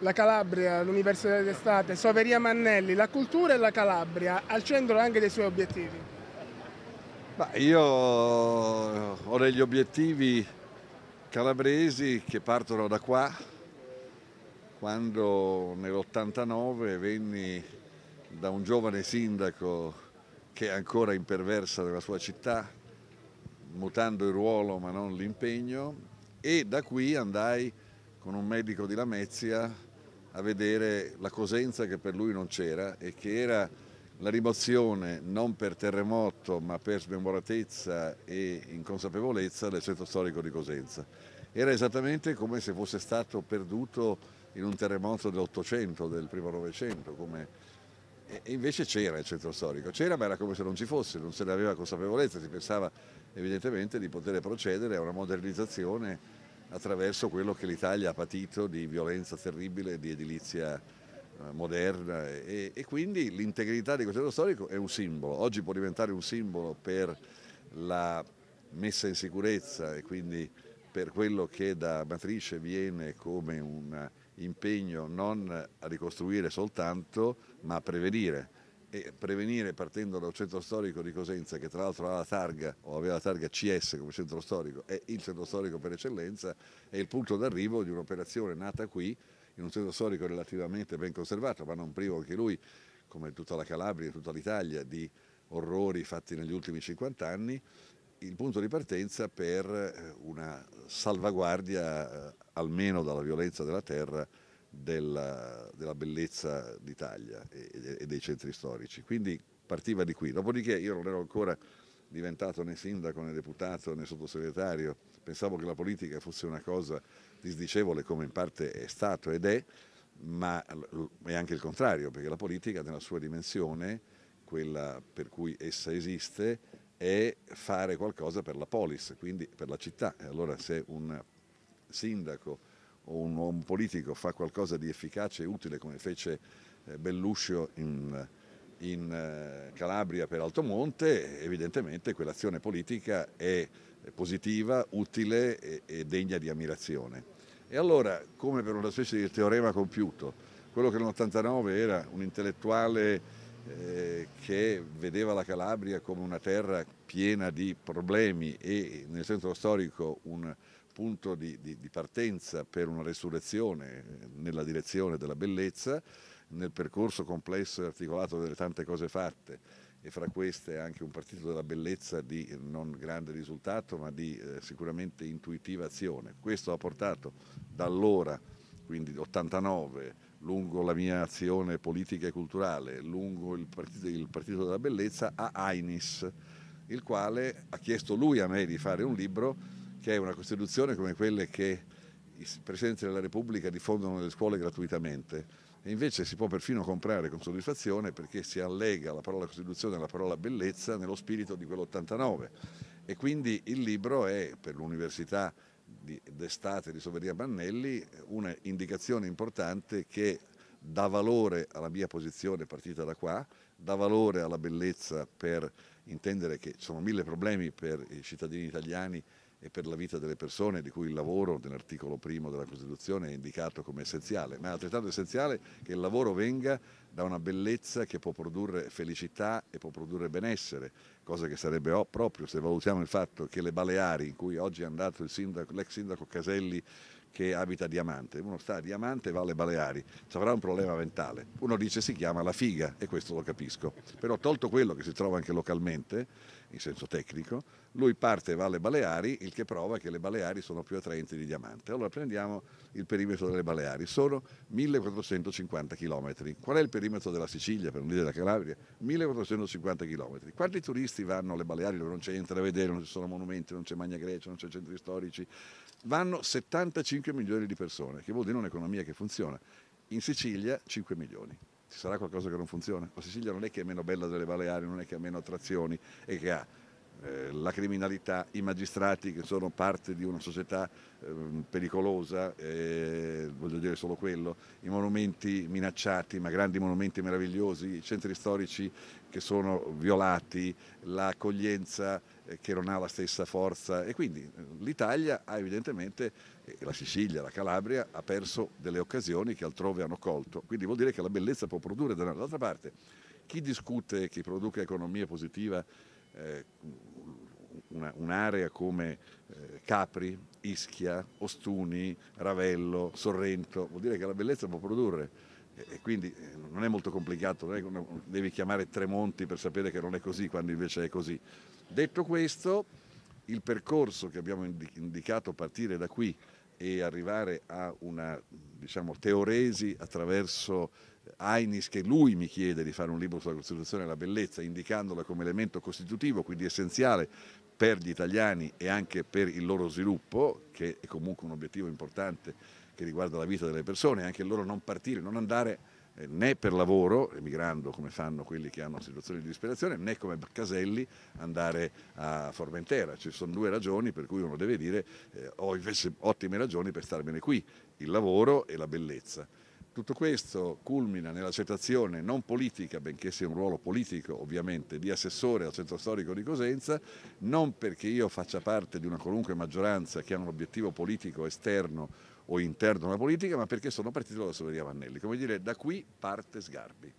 la Calabria, l'Università d'Estate, Soveria Mannelli, la cultura e la Calabria al centro anche dei suoi obiettivi? Ma io ho degli obiettivi calabresi che partono da qua, quando nell'89 venni da un giovane sindaco che è ancora imperversa della sua città, mutando il ruolo ma non l'impegno, e da qui andai a con un medico di Lamezia a vedere la cosenza che per lui non c'era e che era la rimozione non per terremoto ma per smemoratezza e inconsapevolezza del centro storico di Cosenza. Era esattamente come se fosse stato perduto in un terremoto dell'Ottocento, del primo Novecento, come... E invece c'era il centro storico, c'era ma era come se non ci fosse, non se ne aveva consapevolezza, si pensava evidentemente di poter procedere a una modernizzazione attraverso quello che l'Italia ha patito di violenza terribile, di edilizia eh, moderna e, e quindi l'integrità di questo centro storico è un simbolo, oggi può diventare un simbolo per la messa in sicurezza e quindi per quello che da matrice viene come un impegno non a ricostruire soltanto ma a prevenire e prevenire partendo dal centro storico di Cosenza che tra l'altro ha la targa o aveva la targa CS come centro storico è il centro storico per eccellenza è il punto d'arrivo di un'operazione nata qui in un centro storico relativamente ben conservato ma non privo anche lui come tutta la Calabria e tutta l'Italia di orrori fatti negli ultimi 50 anni il punto di partenza per eh, una salvaguardia eh, almeno dalla violenza della terra della, della bellezza d'Italia e, e, dei centri storici. Quindi partiva di qui. Dopodiché io non ero ancora diventato né sindaco né deputato né sottosegretario, pensavo che la politica fosse una cosa disdicevole come in parte è stato ed è, ma è anche il contrario, perché la politica nella sua dimensione, quella per cui essa esiste, è fare qualcosa per la polis, quindi per la città. E allora se un sindaco o un, uomo politico fa qualcosa di efficace e utile come fece eh, Belluscio in, in eh, Calabria per Altomonte, evidentemente quell'azione politica è positiva, utile e, e degna di ammirazione. E allora, come per una specie di teorema compiuto, quello che nell'89 era un intellettuale eh, che vedeva la Calabria come una terra piena di problemi e nel senso storico un, punto di, di, di partenza per una resurrezione eh, nella direzione della bellezza, nel percorso complesso e articolato delle tante cose fatte e fra queste anche un partito della bellezza di non grande risultato ma di eh, sicuramente intuitiva azione. Questo ha portato da allora, quindi 89, lungo la mia azione politica e culturale, lungo il partito, il partito della bellezza, a Ainis, il quale ha chiesto lui a me di fare un libro che è una Costituzione come quelle che i Presidenti della Repubblica diffondono nelle scuole gratuitamente e invece si può perfino comprare con soddisfazione perché si allega la parola Costituzione alla parola bellezza nello spirito di quell'89 e quindi il libro è per l'Università d'estate di Soveria Bannelli un'indicazione importante che dà valore alla mia posizione partita da qua, dà valore alla bellezza per intendere che ci sono mille problemi per i cittadini italiani e per la vita delle persone, di cui il lavoro nell'articolo primo della Costituzione è indicato come essenziale, ma è altrettanto essenziale che il lavoro venga da una bellezza che può produrre felicità e può produrre benessere, cosa che sarebbe proprio se valutiamo il fatto che le Baleari, in cui oggi è andato l'ex sindaco Caselli che abita a Diamante. Uno sta a Diamante e va alle Baleari, ci avrà un problema mentale. Uno dice si chiama la figa e questo lo capisco. Però tolto quello che si trova anche localmente, in senso tecnico, lui parte e va alle Baleari, il che prova che le Baleari sono più attraenti di diamante. Allora prendiamo il perimetro delle Baleari, sono 1450 km. Qual è il perimetro della Sicilia, per non dire della Calabria? 1450 km. Quanti turisti vanno alle Baleari dove non c'è niente da vedere, non ci sono monumenti, non c'è Magna Grecia, non c'è centri storici? Vanno 75 milioni di persone, che vuol dire un'economia che funziona. In Sicilia 5 milioni ci sarà qualcosa che non funziona. La Sicilia non è che è meno bella delle Baleari, non è che ha meno attrazioni e che ha eh, la criminalità, i magistrati che sono parte di una società eh, pericolosa, eh, voglio dire solo quello, i monumenti minacciati, ma grandi monumenti meravigliosi, i centri storici che sono violati, l'accoglienza eh, che non ha la stessa forza e quindi eh, l'Italia ha evidentemente, la Sicilia, la Calabria, ha perso delle occasioni che altrove hanno colto, quindi vuol dire che la bellezza può produrre dall'altra parte, chi discute che produca economia positiva eh, un'area come eh, Capri, Ischia, Ostuni, Ravello, Sorrento, vuol dire che la bellezza può produrre e quindi eh, non è molto complicato, devi chiamare Tremonti per sapere che non è così quando invece è così. Detto questo, il percorso che abbiamo indicato a partire da qui e arrivare a una diciamo, teoresi attraverso Ainis che lui mi chiede di fare un libro sulla Costituzione e la bellezza, indicandola come elemento costitutivo, quindi essenziale per gli italiani e anche per il loro sviluppo, che è comunque un obiettivo importante che riguarda la vita delle persone, anche loro non partire, non andare eh, né per lavoro, emigrando come fanno quelli che hanno situazioni di disperazione, né come Caselli andare a Formentera. Ci sono due ragioni per cui uno deve dire eh, ho invece ottime ragioni per starmene qui, il lavoro e la bellezza. Tutto questo culmina nell'accettazione non politica, benché sia un ruolo politico ovviamente, di assessore al centro storico di Cosenza, non perché io faccia parte di una qualunque maggioranza che ha un obiettivo politico esterno o interno alla politica, ma perché sono partito dalla Soveria Vannelli. Come dire, da qui parte Sgarbi.